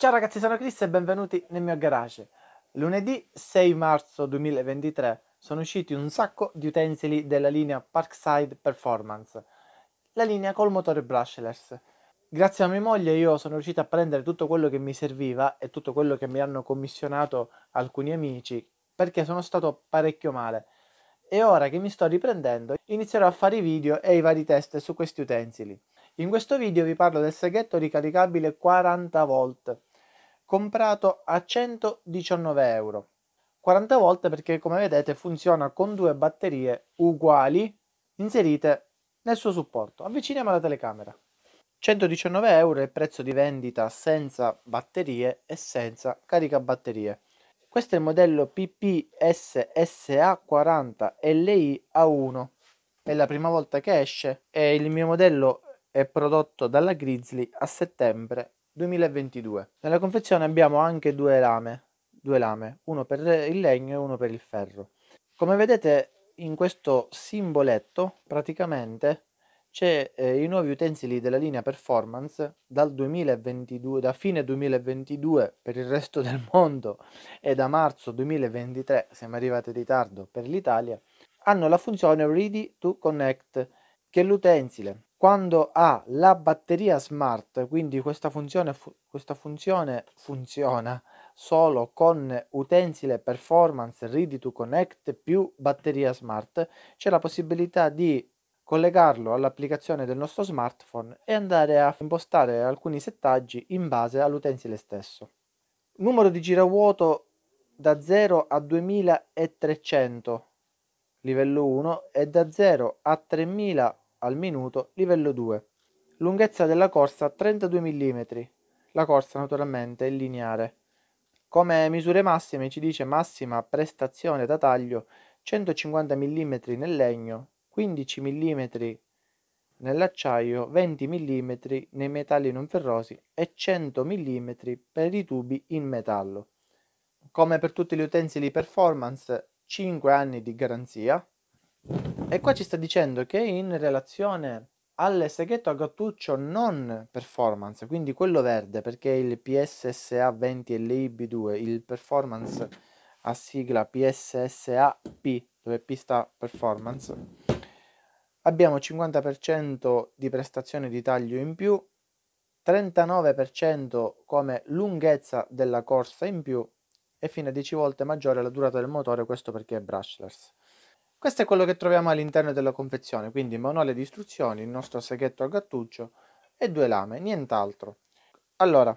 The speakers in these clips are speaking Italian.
Ciao ragazzi, sono Chris e benvenuti nel mio garage. Lunedì 6 marzo 2023 sono usciti un sacco di utensili della linea Parkside Performance, la linea col motore brushless. Grazie a mia moglie io sono riuscito a prendere tutto quello che mi serviva e tutto quello che mi hanno commissionato alcuni amici perché sono stato parecchio male. E ora che mi sto riprendendo inizierò a fare i video e i vari test su questi utensili. In questo video vi parlo del seghetto ricaricabile 40 volt comprato a 119 euro. 40 volte perché come vedete funziona con due batterie uguali inserite nel suo supporto. Avviciniamo la telecamera. 119 euro è il prezzo di vendita senza batterie e senza caricabatterie. Questo è il modello PPSSA40LI A1. È la prima volta che esce e il mio modello è prodotto dalla Grizzly a settembre 2022. Nella confezione abbiamo anche due lame, due lame, uno per il legno e uno per il ferro. Come vedete in questo simboletto praticamente c'è eh, i nuovi utensili della linea Performance dal 2022, da fine 2022 per il resto del mondo e da marzo 2023, siamo arrivati in ritardo per l'Italia, hanno la funzione Ready to Connect, che l'utensile quando ha la batteria smart, quindi questa funzione, fu questa funzione funziona solo con utensile performance ready to connect più batteria smart, c'è la possibilità di collegarlo all'applicazione del nostro smartphone e andare a impostare alcuni settaggi in base all'utensile stesso. Numero di giravuoto da 0 a 2300 livello 1 e da 0 a 3000 al minuto livello 2. Lunghezza della corsa 32 mm. La corsa naturalmente è lineare. Come misure massime ci dice massima prestazione da taglio 150 mm nel legno, 15 mm nell'acciaio, 20 mm nei metalli non ferrosi e 100 mm per i tubi in metallo. Come per tutti gli utensili performance, 5 anni di garanzia, e qua ci sta dicendo che in relazione al all'Eseghetto a Gattuccio non performance, quindi quello verde, perché il PSSA 20 e l'IB2, il performance a sigla PSSA P, dove P sta performance, abbiamo 50% di prestazione di taglio in più, 39% come lunghezza della corsa in più e fino a 10 volte maggiore la durata del motore, questo perché è brushless. Questo è quello che troviamo all'interno della confezione, quindi manuale di istruzioni, il nostro seghetto a gattuccio e due lame, nient'altro. Allora,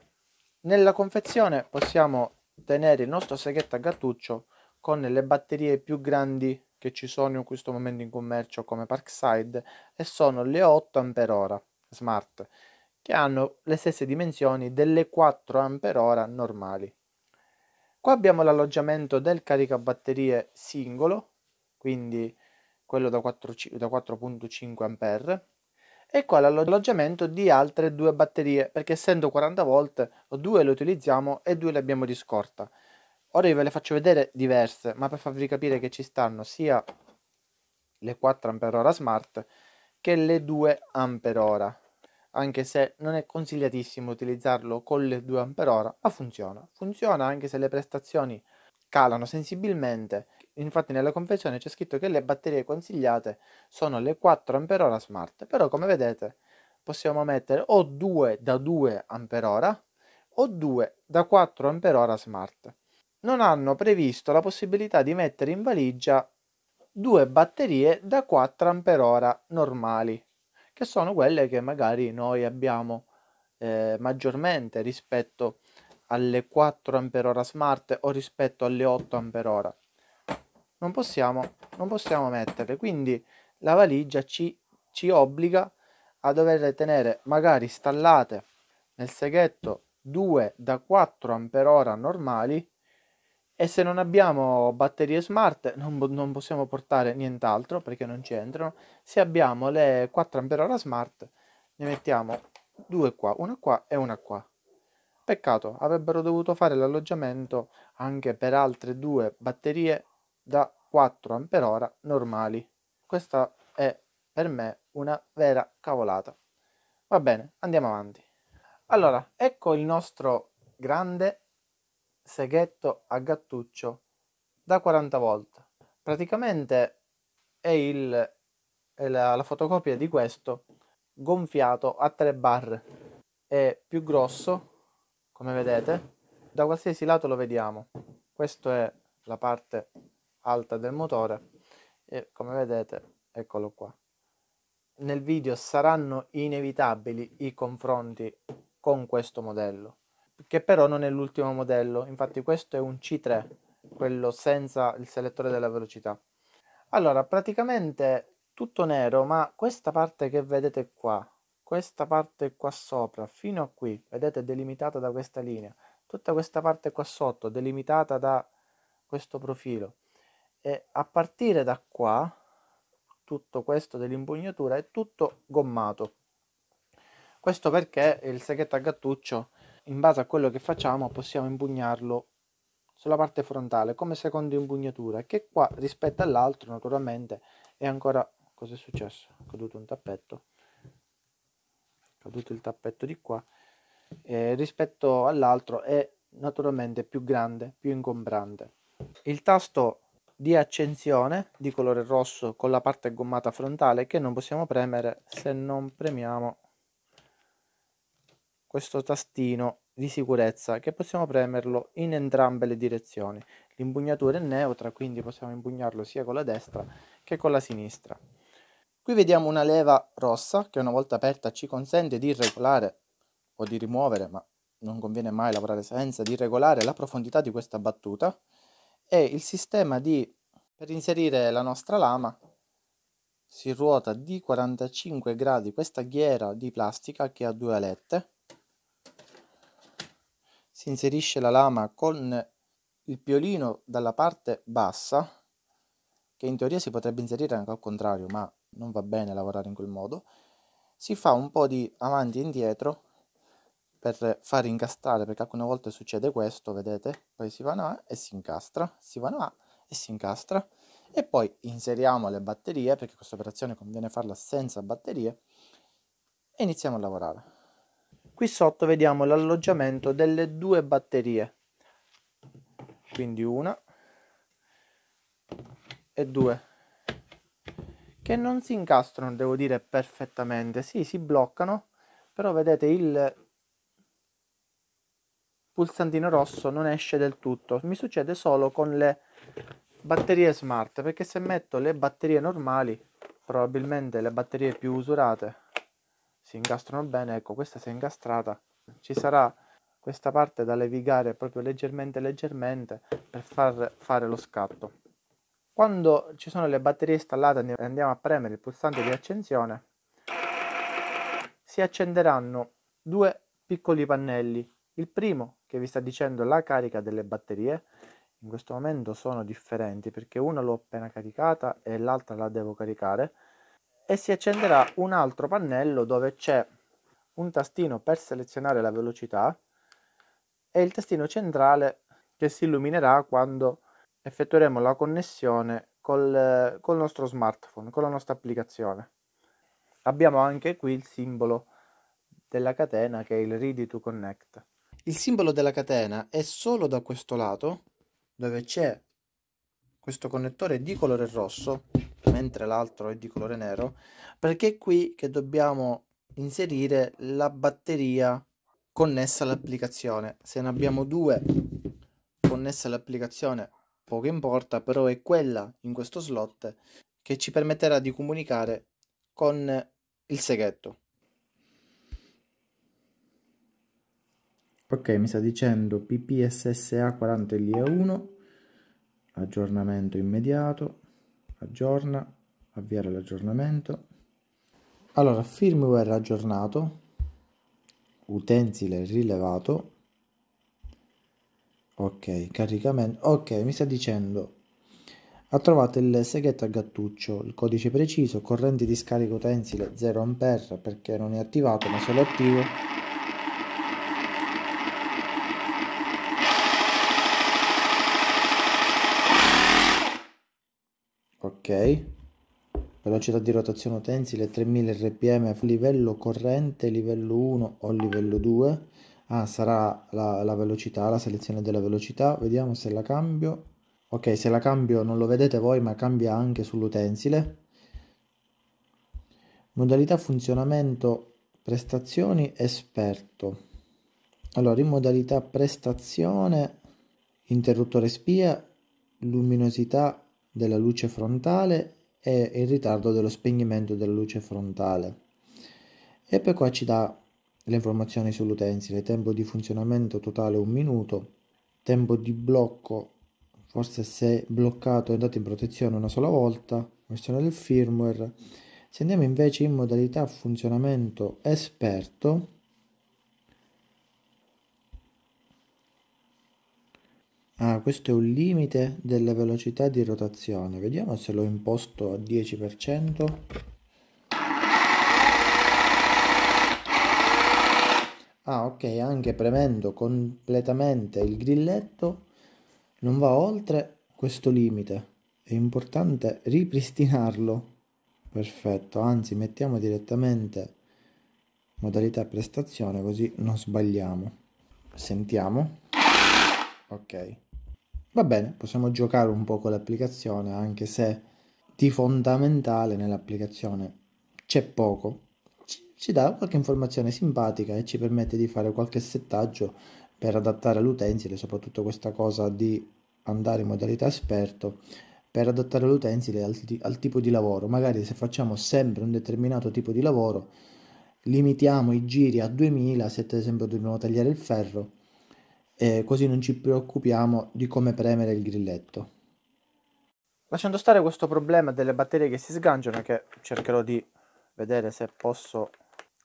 nella confezione possiamo tenere il nostro seghetto a gattuccio con le batterie più grandi che ci sono in questo momento in commercio come Parkside e sono le 8 Ah smart che hanno le stesse dimensioni delle 4 Ah normali. Qua abbiamo l'alloggiamento del caricabatterie singolo quindi quello da, 4.5 ampere e qua l'alloggiamento di altre due batterie perché essendo 40 volt due le utilizziamo e due le abbiamo di scorta ora io ve le faccio vedere diverse ma per farvi capire che ci stanno sia le 4 ampere Ah smart che le 2 ampere Ah anche se non è consigliatissimo utilizzarlo con le 2 ampere Ah ma funziona funziona anche se le prestazioni calano sensibilmente infatti nella confezione c'è scritto che le batterie consigliate sono le 4Ah smart, però come vedete possiamo mettere o 2 da 2Ah o 2 da 4Ah smart. Non hanno previsto la possibilità di mettere in valigia due batterie da 4Ah normali, che sono quelle che magari noi abbiamo eh, maggiormente rispetto alle 4 Ah smart o rispetto alle 8 Ah non possiamo, non possiamo metterle. Quindi la valigia ci, ci obbliga a dover tenere magari installate nel seghetto 2 da 4 Ah normali e se non abbiamo batterie smart non, non possiamo portare nient'altro perché non ci entrano. Se abbiamo le 4 Ah smart ne mettiamo due qua, una qua e una qua. Peccato, avrebbero dovuto fare l'alloggiamento anche per altre due batterie da 4 ampere ora normali. Questa è per me una vera cavolata. Va bene, andiamo avanti. Allora, ecco il nostro grande seghetto a gattuccio da 40 volt. Praticamente è, il, è la, la fotocopia di questo gonfiato a 3 bar. È più grosso, come vedete, da qualsiasi lato lo vediamo. Questa è la parte alta del motore e come vedete eccolo qua nel video saranno inevitabili i confronti con questo modello che però non è l'ultimo modello infatti questo è un C3 quello senza il selettore della velocità allora praticamente tutto nero ma questa parte che vedete qua questa parte qua sopra fino a qui vedete delimitata da questa linea tutta questa parte qua sotto delimitata da questo profilo e a partire da qua tutto questo dell'impugnatura è tutto gommato questo perché il seghetto a gattuccio in base a quello che facciamo possiamo impugnarlo sulla parte frontale come seconda impugnatura che qua rispetto all'altro naturalmente è ancora cos'è successo? è caduto un tappetto è caduto il tappetto di qua eh, rispetto all'altro è naturalmente più grande più ingombrante il tasto di accensione di colore rosso con la parte gommata frontale che non possiamo premere se non premiamo questo tastino di sicurezza che possiamo premerlo in entrambe le direzioni. L'impugnatura è neutra quindi possiamo impugnarlo sia con la destra che con la sinistra. Qui vediamo una leva rossa che una volta aperta ci consente di regolare o di rimuovere ma non conviene mai lavorare senza di regolare la profondità di questa battuta è il sistema di per inserire la nostra lama si ruota di 45 gradi questa ghiera di plastica che ha due alette si inserisce la lama con il piolino dalla parte bassa che in teoria si potrebbe inserire anche al contrario ma non va bene lavorare in quel modo si fa un po' di avanti e indietro per far incastrare, perché alcune volte succede questo, vedete? Poi si va in A e si incastra, si va in A e si incastra. E poi inseriamo le batterie, perché questa operazione conviene farla senza batterie, e iniziamo a lavorare. Qui sotto vediamo l'alloggiamento delle due batterie, quindi una e due che non si incastrano devo dire perfettamente sì si bloccano però vedete il pulsantino rosso non esce del tutto mi succede solo con le batterie smart perché se metto le batterie normali probabilmente le batterie più usurate si incastrano bene ecco questa si è ingastrata ci sarà questa parte da levigare proprio leggermente leggermente per far fare lo scatto quando ci sono le batterie installate andiamo a premere il pulsante di accensione si accenderanno due piccoli pannelli il primo che vi sta dicendo la carica delle batterie in questo momento sono differenti perché una l'ho appena caricata e l'altra la devo caricare e si accenderà un altro pannello dove c'è un tastino per selezionare la velocità e il tastino centrale che si illuminerà quando effettueremo la connessione col, col nostro smartphone, con la nostra applicazione. Abbiamo anche qui il simbolo della catena che è il Ready to Connect. Il simbolo della catena è solo da questo lato, dove c'è questo connettore di colore rosso, mentre l'altro è di colore nero, perché è qui che dobbiamo inserire la batteria connessa all'applicazione. Se ne abbiamo due connesse all'applicazione, poco importa, però è quella in questo slot che ci permetterà di comunicare con il seghetto. ok mi sta dicendo ppssa 40 lia 1 aggiornamento immediato aggiorna avviare l'aggiornamento allora firmware aggiornato utensile rilevato ok caricamento ok mi sta dicendo ha trovato il seghetto a gattuccio il codice preciso corrente di scarico utensile 0 a perché non è attivato ma solo attivo ok velocità di rotazione utensile 3000 rpm livello corrente livello 1 o livello 2 ah sarà la, la velocità la selezione della velocità vediamo se la cambio ok se la cambio non lo vedete voi ma cambia anche sull'utensile modalità funzionamento prestazioni esperto allora in modalità prestazione interruttore spia luminosità della luce frontale e il ritardo dello spegnimento della luce frontale. E poi qua ci dà le informazioni sull'utensile, tempo di funzionamento totale un minuto, tempo di blocco, forse se bloccato è andato in protezione una sola volta, versione del firmware. Se andiamo invece in modalità funzionamento esperto, Ah, questo è un limite della velocità di rotazione. Vediamo se l'ho imposto a 10%. Ah, ok, anche premendo completamente il grilletto non va oltre questo limite. È importante ripristinarlo. Perfetto, anzi mettiamo direttamente modalità prestazione così non sbagliamo. Sentiamo. Ok. Va bene, possiamo giocare un po' con l'applicazione, anche se di fondamentale nell'applicazione c'è poco. Ci dà qualche informazione simpatica e ci permette di fare qualche settaggio per adattare l'utensile, soprattutto questa cosa di andare in modalità esperto per adattare l'utensile al, al, tipo di lavoro. Magari se facciamo sempre un determinato tipo di lavoro, limitiamo i giri a 2000, se ad esempio dobbiamo tagliare il ferro, eh, così non ci preoccupiamo di come premere il grilletto. Lasciando stare questo problema delle batterie che si sganciano, che cercherò di vedere se posso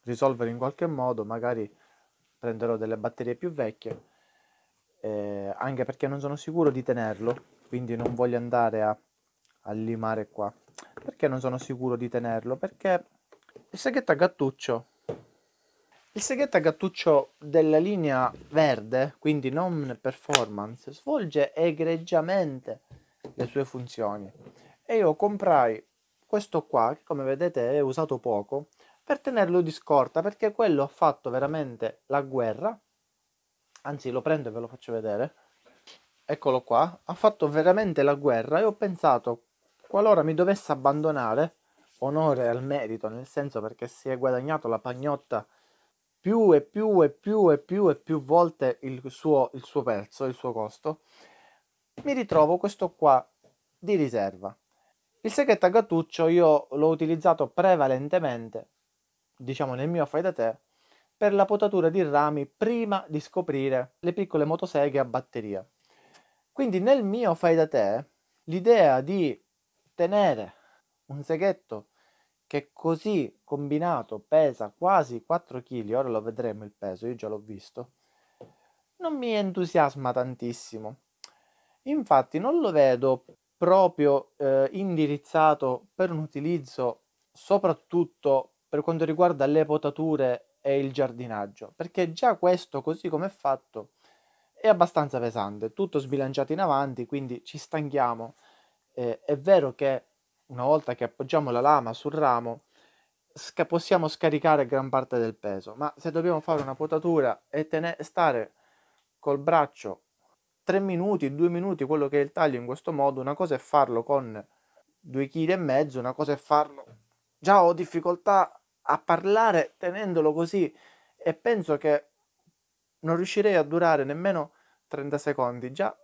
risolvere in qualche modo, magari prenderò delle batterie più vecchie, eh, anche perché non sono sicuro di tenerlo, quindi non voglio andare a, a limare qua. Perché non sono sicuro di tenerlo? Perché il seghetto a gattuccio il segreto a Gattuccio della linea verde, quindi non performance, svolge egregiamente le sue funzioni. E io comprai questo qua, che come vedete è usato poco, per tenerlo di scorta, perché quello ha fatto veramente la guerra. Anzi, lo prendo e ve lo faccio vedere. Eccolo qua, ha fatto veramente la guerra e ho pensato, qualora mi dovesse abbandonare, onore al merito, nel senso perché si è guadagnato la pagnotta più e più e più e più e più volte il suo, il suo prezzo, il suo costo, mi ritrovo questo qua di riserva. Il segreto a gattuccio io l'ho utilizzato prevalentemente, diciamo nel mio fai da te, per la potatura di rami prima di scoprire le piccole motoseghe a batteria. Quindi nel mio fai da te l'idea di tenere un seghetto che così combinato pesa quasi 4 kg, ora lo vedremo il peso, io già l'ho visto, non mi entusiasma tantissimo. Infatti non lo vedo proprio eh, indirizzato per un utilizzo soprattutto per quanto riguarda le potature e il giardinaggio, perché già questo così come è fatto è abbastanza pesante, tutto sbilanciato in avanti, quindi ci stanchiamo. Eh, è vero che una volta che appoggiamo la lama sul ramo, sca- possiamo scaricare gran parte del peso, ma se dobbiamo fare una potatura e tene- stare col braccio 3 minuti, 2 minuti, quello che è il taglio in questo modo, una cosa è farlo con 2 kg e mezzo, una cosa è farlo. Già ho difficoltà a parlare tenendolo così e penso che non riuscirei a durare nemmeno 30 secondi, già,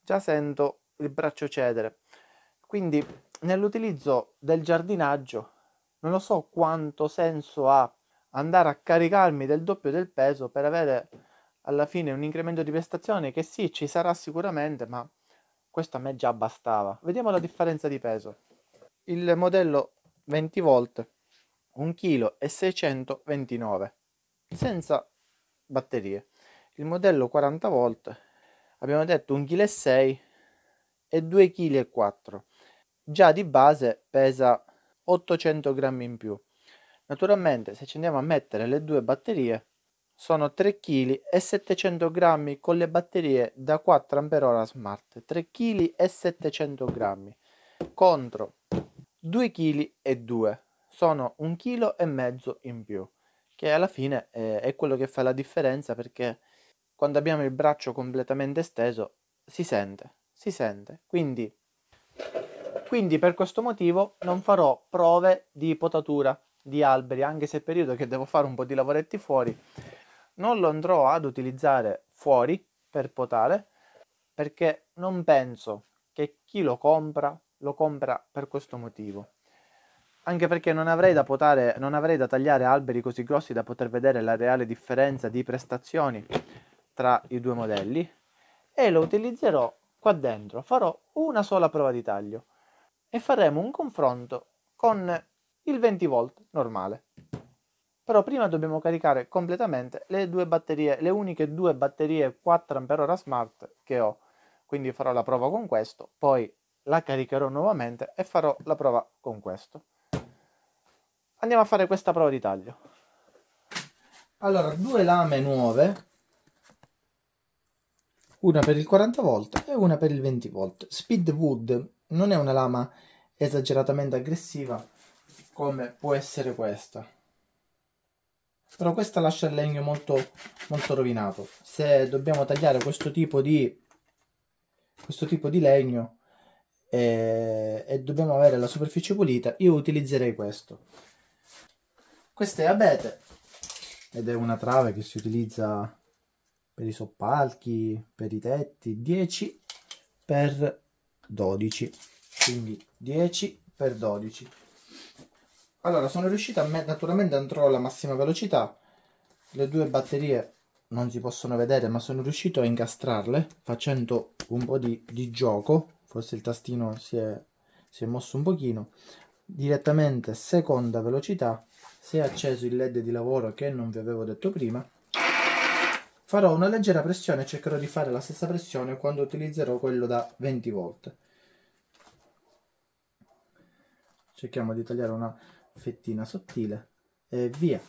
già sento il braccio cedere. Quindi nell'utilizzo del giardinaggio non lo so quanto senso ha andare a caricarmi del doppio del peso per avere alla fine un incremento di prestazione che sì ci sarà sicuramente ma questo a me già bastava. Vediamo la differenza di peso. Il modello 20 volt 1,629 kg senza batterie. Il modello 40 volt abbiamo detto 1,6 kg e 2,4 kg già di base pesa 800 grammi in più. Naturalmente se ci andiamo a mettere le due batterie sono 3 kg e 700 grammi con le batterie da 4 Ah smart, 3 kg e 700 grammi contro 2 kg e 2 sono un chilo e mezzo in più che alla fine eh, è quello che fa la differenza perché quando abbiamo il braccio completamente esteso si sente, si sente. Quindi quindi per questo motivo non farò prove di potatura di alberi, anche se è periodo che devo fare un po' di lavoretti fuori. Non lo andrò ad utilizzare fuori per potare, perché non penso che chi lo compra lo compra per questo motivo. Anche perché non avrei da potare, non avrei da tagliare alberi così grossi da poter vedere la reale differenza di prestazioni tra i due modelli e lo utilizzerò qua dentro. Farò una sola prova di taglio e faremo un confronto con il 20V normale. Però prima dobbiamo caricare completamente le due batterie, le uniche due batterie 4Ah smart che ho. Quindi farò la prova con questo, poi la caricherò nuovamente e farò la prova con questo. Andiamo a fare questa prova di taglio. Allora, due lame nuove, una per il 40 v e una per il 20 volt. Speedwood non è una lama esageratamente aggressiva come può essere questa però questa lascia il legno molto, molto rovinato se dobbiamo tagliare questo tipo di questo tipo di legno e, eh, e dobbiamo avere la superficie pulita io utilizzerei questo Questa è abete ed è una trave che si utilizza per i soppalchi per i tetti 10 x 12 quindi 10 per 12 allora sono riuscito a mettere naturalmente andrò alla massima velocità le due batterie non si possono vedere ma sono riuscito a incastrarle facendo un po' di, di gioco forse il tastino si è, si è mosso un pochino direttamente seconda velocità si è acceso il led di lavoro che non vi avevo detto prima farò una leggera pressione e cercherò di fare la stessa pressione quando utilizzerò quello da 20 volt cerchiamo di tagliare una fettina sottile e via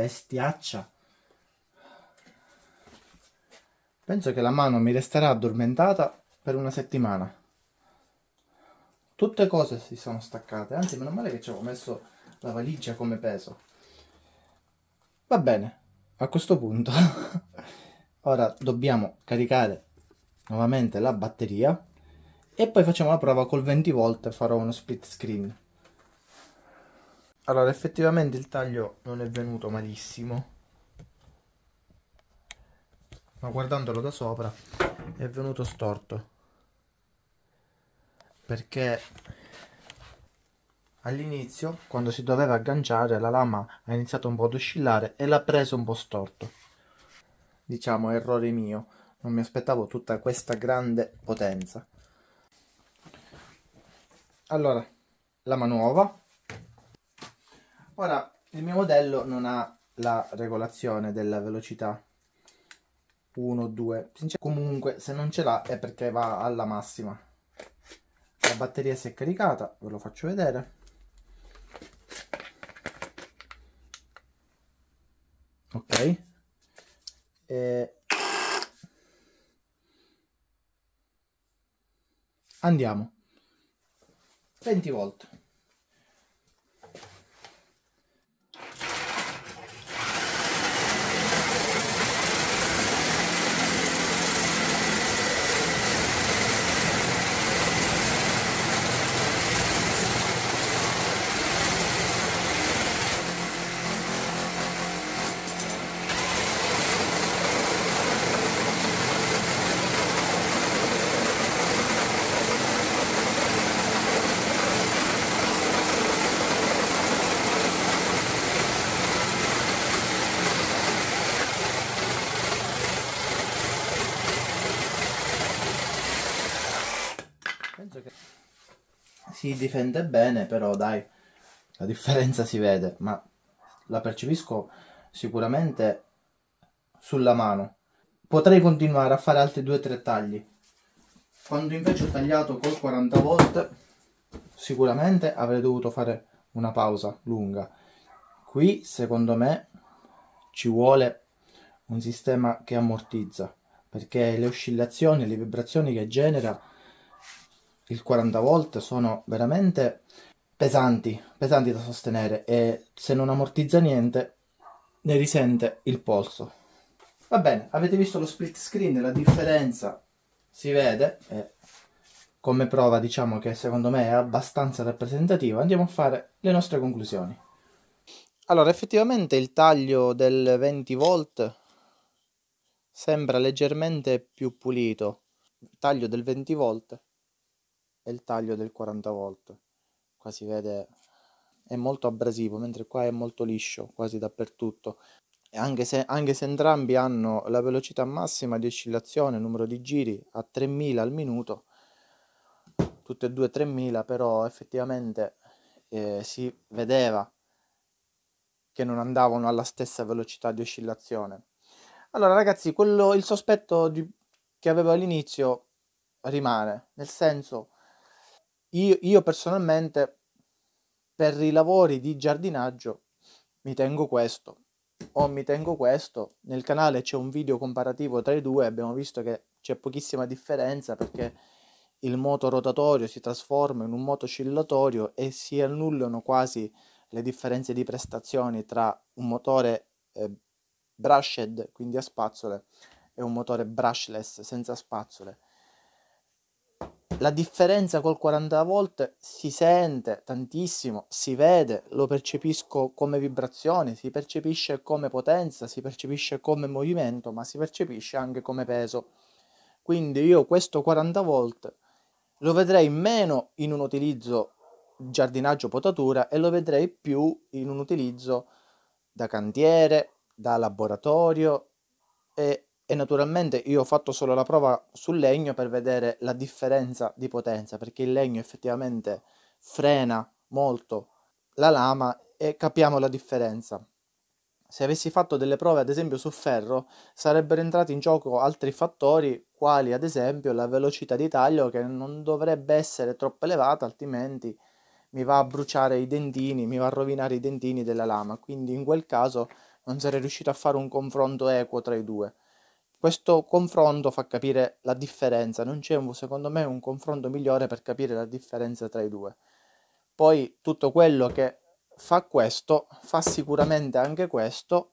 bestiaccia. Penso che la mano mi resterà addormentata per una settimana. Tutte cose si sono staccate, anzi meno male che ci avevo messo la valigia come peso. Va bene, a questo punto ora dobbiamo caricare nuovamente la batteria e poi facciamo la prova col 20 volt farò uno split screen allora effettivamente il taglio non è venuto malissimo ma guardandolo da sopra è venuto storto perché all'inizio quando si doveva agganciare la lama ha iniziato un po' ad oscillare e l'ha preso un po' storto diciamo errore mio non mi aspettavo tutta questa grande potenza allora lama nuova Ora, il mio modello non ha la regolazione della velocità 1 2 comunque se non ce l'ha è perché va alla massima la batteria si è caricata ve lo faccio vedere ok e... andiamo 20 volte. si difende bene, però dai, la differenza si vede, ma la percepisco sicuramente sulla mano. Potrei continuare a fare altri 2-3 tagli. Quando invece ho tagliato col 40 volt, sicuramente avrei dovuto fare una pausa lunga. Qui, secondo me, ci vuole un sistema che ammortizza, perché le oscillazioni, le vibrazioni che genera il 40 volt sono veramente pesanti, pesanti da sostenere e se non ammortizza niente ne risente il polso. Va bene, avete visto lo split screen, la differenza si vede e come prova diciamo che secondo me è abbastanza rappresentativa. Andiamo a fare le nostre conclusioni. Allora, effettivamente il taglio del 20 volt sembra leggermente più pulito. Il taglio del 20 volt e il taglio del 40 volt qua si vede è molto abrasivo mentre qua è molto liscio quasi dappertutto anche se, anche se entrambi hanno la velocità massima di oscillazione numero di giri a 3000 al minuto tutte e due 3000 però effettivamente eh, si vedeva che non andavano alla stessa velocità di oscillazione allora ragazzi quello, il sospetto di, che avevo all'inizio rimane nel senso io, io personalmente per i lavori di giardinaggio mi tengo questo o mi tengo questo nel canale c'è un video comparativo tra i due abbiamo visto che c'è pochissima differenza perché il moto rotatorio si trasforma in un moto oscillatorio e si annullano quasi le differenze di prestazioni tra un motore eh, brushed quindi a spazzole e un motore brushless senza spazzole la differenza col 40 volt si sente tantissimo, si vede, lo percepisco come vibrazione, si percepisce come potenza, si percepisce come movimento, ma si percepisce anche come peso. Quindi io questo 40 volt lo vedrei meno in un utilizzo giardinaggio potatura e lo vedrei più in un utilizzo da cantiere, da laboratorio e e naturalmente io ho fatto solo la prova sul legno per vedere la differenza di potenza perché il legno effettivamente frena molto la lama e capiamo la differenza. Se avessi fatto delle prove ad esempio su ferro sarebbero entrati in gioco altri fattori quali ad esempio la velocità di taglio che non dovrebbe essere troppo elevata altrimenti mi va a bruciare i dentini, mi va a rovinare i dentini della lama, quindi in quel caso non sarei riuscito a fare un confronto equo tra i due questo confronto fa capire la differenza, non c'è un, secondo me un confronto migliore per capire la differenza tra i due. Poi tutto quello che fa questo fa sicuramente anche questo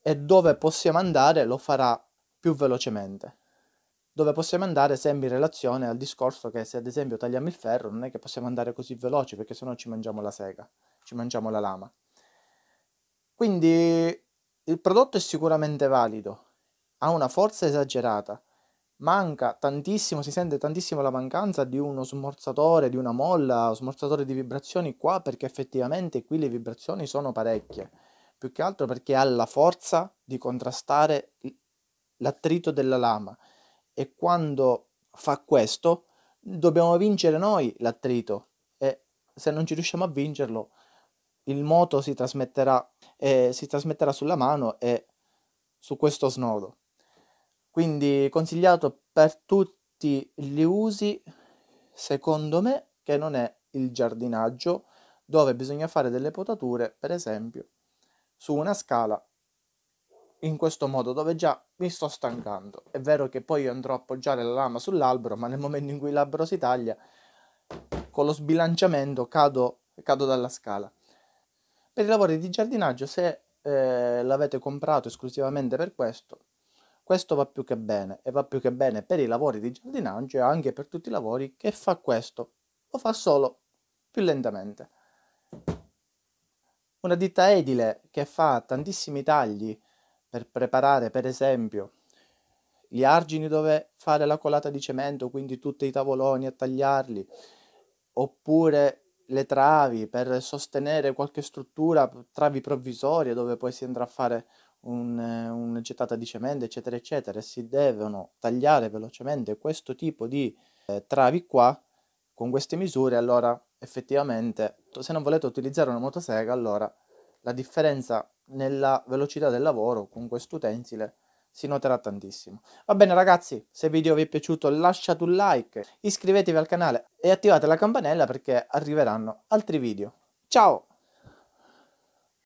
e dove possiamo andare lo farà più velocemente. Dove possiamo andare sempre in relazione al discorso che se ad esempio tagliamo il ferro non è che possiamo andare così veloci perché sennò ci mangiamo la sega, ci mangiamo la lama. Quindi il prodotto è sicuramente valido, ha una forza esagerata. Manca tantissimo, si sente tantissimo la mancanza di uno smorzatore, di una molla, smorzatore di vibrazioni qua, perché effettivamente qui le vibrazioni sono parecchie. Più che altro perché ha la forza di contrastare l'attrito della lama. E quando fa questo, dobbiamo vincere noi l'attrito. E se non ci riusciamo a vincerlo, il moto si trasmetterà, eh, si trasmetterà sulla mano e su questo snodo. Quindi consigliato per tutti gli usi, secondo me, che non è il giardinaggio, dove bisogna fare delle potature, per esempio, su una scala in questo modo dove già mi sto stancando. È vero che poi andrò a appoggiare la lama sull'albero, ma nel momento in cui l'albero si taglia, con lo sbilanciamento cado, cado dalla scala. Per i lavori di giardinaggio, se eh, l'avete comprato esclusivamente per questo, questo va più che bene e va più che bene per i lavori di giardinaggio e anche per tutti i lavori che fa questo o fa solo più lentamente. Una ditta edile che fa tantissimi tagli per preparare per esempio gli argini dove fare la colata di cemento, quindi tutti i tavoloni a tagliarli, oppure le travi per sostenere qualche struttura, travi provvisorie dove poi si andrà a fare un, una gettata di cemento, eccetera, eccetera, si devono tagliare velocemente questo tipo di eh, travi qua con queste misure, allora effettivamente se non volete utilizzare una motosega, allora la differenza nella velocità del lavoro con questo utensile si noterà tantissimo. Va bene ragazzi, se il video vi è piaciuto lasciate un like, iscrivetevi al canale e attivate la campanella perché arriveranno altri video. Ciao!